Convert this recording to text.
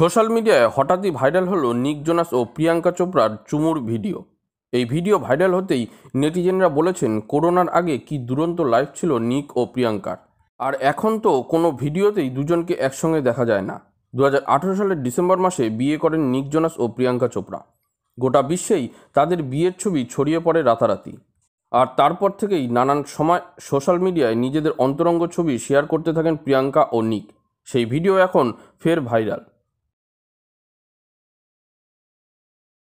social মিডিয়ায় হঠাৎই viral হলো নিক জোনাস ও প্রিয়াঙ্কা চোপড়ার চুমুর ভিডিও এই ভিডিও ভাইরাল হতেই নেটিজেনরা বলেছেন করোনার আগে কি দুরন্ত লাইফ ছিল নিক ও প্রিয়াঙ্কার আর এখন তো কোনো ভিডিওতেই দুজনকে একসঙ্গে দেখা যায় না দু সালের ডিসেম্বর মাসে বিয়ে করেন নিক জোনাস ও প্রিয়াঙ্কা চোপড়া গোটা বিশ্বেই তাদের বিয়ের ছবি ছড়িয়ে পড়ে রাতারাতি আর তারপর থেকেই নানান সময় সোশ্যাল মিডিয়ায় নিজেদের অন্তরঙ্গ ছবি শেয়ার করতে থাকেন প্রিয়াঙ্কা ও নিক সেই ভিডিও এখন ফের ভাইরাল